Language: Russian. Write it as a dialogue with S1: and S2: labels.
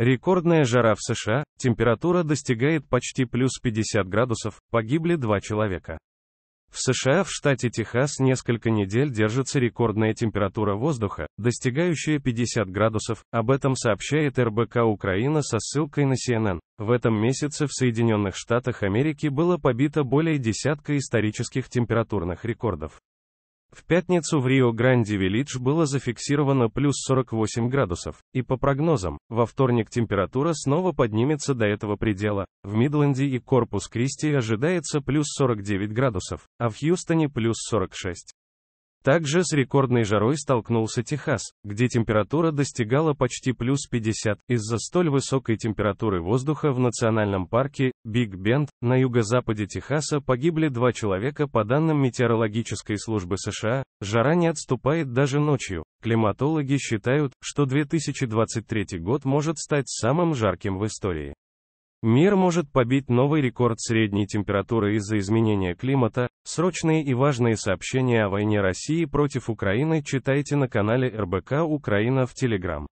S1: Рекордная жара в США, температура достигает почти плюс 50 градусов, погибли два человека. В США в штате Техас несколько недель держится рекордная температура воздуха, достигающая 50 градусов, об этом сообщает РБК Украина со ссылкой на CNN. В этом месяце в Соединенных Штатах Америки было побито более десятка исторических температурных рекордов. В пятницу в рио гранде виллидж было зафиксировано плюс 48 градусов, и по прогнозам, во вторник температура снова поднимется до этого предела, в Мидленде и Корпус Кристи ожидается плюс 49 градусов, а в Хьюстоне плюс 46. Также с рекордной жарой столкнулся Техас, где температура достигала почти плюс 50. Из-за столь высокой температуры воздуха в национальном парке Биг Бенд на юго-западе Техаса погибли два человека по данным Метеорологической службы США. Жара не отступает даже ночью. Климатологи считают, что 2023 год может стать самым жарким в истории. Мир может побить новый рекорд средней температуры из-за изменения климата. Срочные и важные сообщения о войне России против Украины читайте на канале РБК Украина в Телеграм.